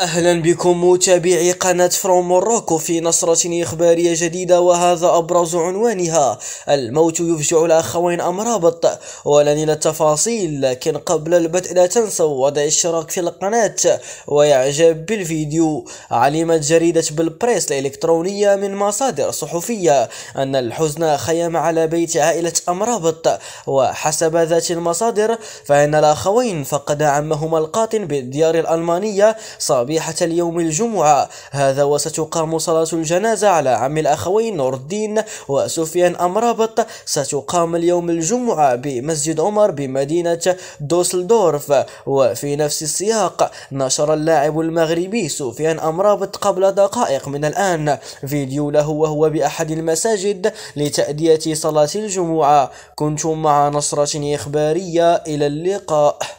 اهلا بكم متابعي قناة فروم موروكو في نصرة اخبارية جديدة وهذا ابرز عنوانها الموت يفجع الاخوين ام رابط ولن الى التفاصيل لكن قبل البدء لا تنسوا وضع الاشتراك في القناة واعجاب بالفيديو علمت جريدة بالبريس الالكترونية من مصادر صحفية ان الحزن خيم على بيت عائلة ام رابط وحسب ذات المصادر فان الاخوين فقدا عمهما القاتل بالديار الالمانية صاب صبيحة اليوم الجمعة هذا وستقام صلاة الجنازة على عم الأخوين نور الدين وسفيان أمرابط ستقام اليوم الجمعة بمسجد عمر بمدينة دوسلدورف وفي نفس السياق نشر اللاعب المغربي سفيان أمرابط قبل دقائق من الآن فيديو له وهو بأحد المساجد لتأدية صلاة الجمعة كنتم مع نصرة إخبارية إلى اللقاء